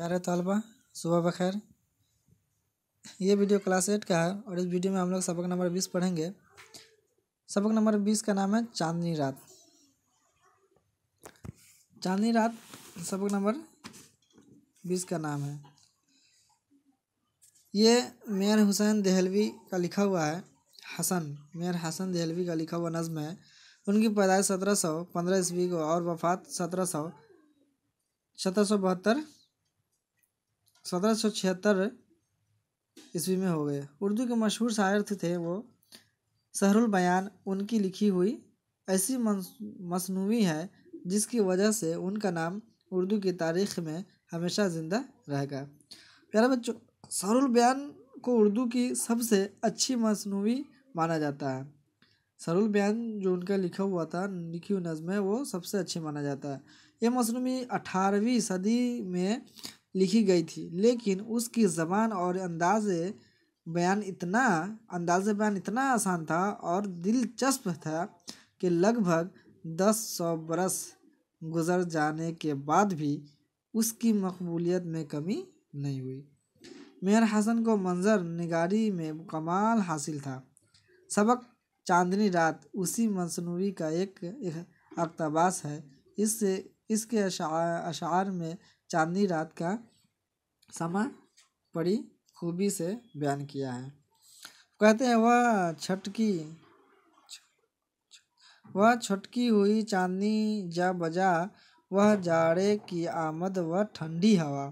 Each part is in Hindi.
प्यारे तलबा सुबह बखैर ये वीडियो क्लास एट का है और इस वीडियो में हम लोग सबक नंबर बीस पढ़ेंगे सबक नंबर बीस का नाम है चांदनी रात चांदनी रात सबक नंबर बीस का नाम है ये मेयर हुसैन दहलवी का लिखा हुआ है हसन मेयर हसन दहलवी का लिखा हुआ नज़म है उनकी पैदाइश सत्रह सौ पंद्रह ईस्वी को और वफात सत्रह सौ सत्रह सौ बहत्तर सत्रह सौ छिहत्तर ईस्वी में हो गए उर्दू के मशहूर शायर थे वो सहरुल बयान उनकी लिखी हुई ऐसी मसनू है जिसकी वजह से उनका नाम उर्दू की तारीख में हमेशा ज़िंदा रहेगा प्यारे बच्चों सहरुल बयान को उर्दू की सबसे अच्छी मसनू माना जाता है सरुल बयान जो उनका लिखा हुआ था लिखी हुई नज़म है वो सबसे अच्छी माना जाता है ये मसनू अठारहवीं सदी में लिखी गई थी लेकिन उसकी ज़बान और अंदाज बयान इतना अंदाज बयान इतना आसान था और दिलचस्प था कि लगभग दस सौ बरस गुजर जाने के बाद भी उसकी मकबूलियत में कमी नहीं हुई मेयर हसन को मंजर निगारी में कमाल हासिल था सबक चांदनी रात उसी मसनूरी का एक, एक अकतबास है इससे इसके अशार में चांदनी रात का समय बड़ी खूबी से बयान किया है कहते हैं वह छटकी वह छटकी हुई चांदनी जा बजा वह जाड़े की आमद व ठंडी हवा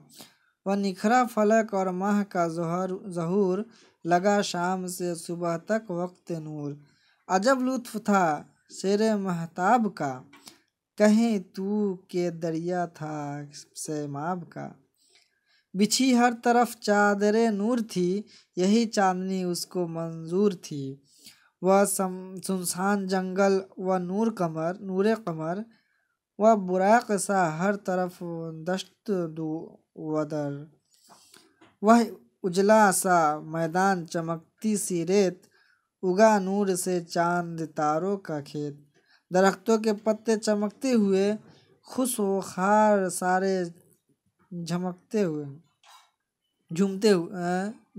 वह निखरा फलक और माह का जहर जहूर लगा शाम से सुबह तक वक्त नूर अजब लुत्फ था शेर महताब का कहें तू के दरिया था सैमाब का बिछी हर तरफ चादर नूर थी यही चांदनी उसको मंजूर थी वह सुनसान जंगल व नूर कमर नूर कमर व बुराक सा हर तरफ दश्त वदर वह उजला सा मैदान चमकती सी रेत उगा नूर से चांद तारों का खेत दरख्तों के पत्ते चमकते हुए खुश हो खार सारे झमकते हुए झूमते हुए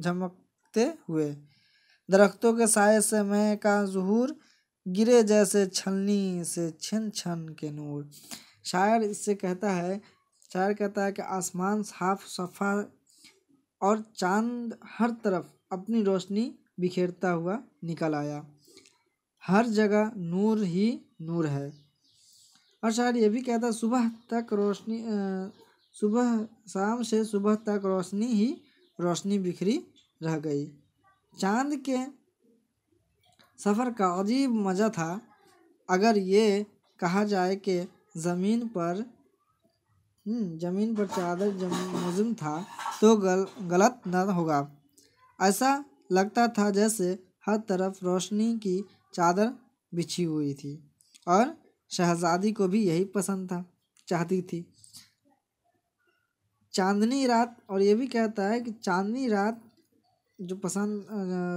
झमकते हुए दरख्तों के साय से मह का जहूर गिरे जैसे छलनी से छन छन के नूर शायर इससे कहता है शायर कहता है कि आसमान साफ सफा और चांद हर तरफ अपनी रोशनी बिखेरता हुआ निकल आया हर जगह नूर ही नूर है और शायद ये भी कहता सुबह तक रोशनी सुबह शाम से सुबह तक रोशनी ही रोशनी बिखरी रह गई चांद के सफ़र का अजीब मज़ा था अगर ये कहा जाए कि ज़मीन पर हम्म, ज़मीन पर चादर मुजम था तो गल गलत न होगा ऐसा लगता था जैसे हर तरफ रोशनी की चादर बिछी हुई थी और शहजादी को भी यही पसंद था चाहती थी चांदनी रात और ये भी कहता है कि चांदनी रात जो पसंद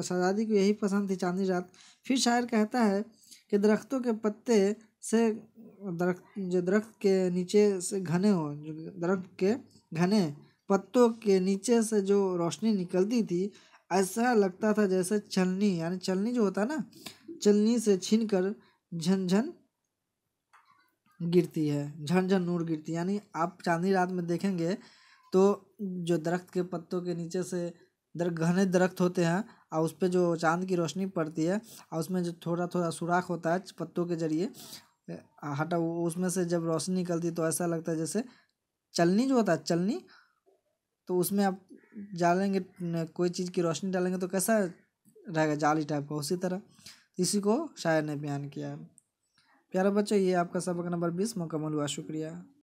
शहजादी को यही पसंद थी चांदनी रात फिर शायर कहता है कि दरख्तों के पत्ते से दरख्त जो दरख्त के नीचे से घने हो जो दरख्त के घने पत्तों के नीचे से जो रोशनी निकलती थी ऐसा लगता था जैसे छलनी यानी छलनी जो होता है ना चलनी से छीन कर झनझन गिरती है झनझन नूर गिरती यानी आप चांदनी रात में देखेंगे तो जो दरख्त के पत्तों के नीचे से दर घने दरख्त होते हैं और उस पर जो चांद की रोशनी पड़ती है और उसमें जो थोड़ा थोड़ा सुराख होता है पत्तों के जरिए हटा उसमें से जब रोशनी निकलती तो ऐसा लगता है जैसे चलनी जो होता है चलनी तो उसमें आप डालेंगे कोई चीज़ की रोशनी डालेंगे तो कैसा रहेगा जाली टाइप का उसी तरह इसी को शायर ने बयान किया प्यारे बच्चों ये आपका सबक नंबर बीस मुकम्मल हुआ शुक्रिया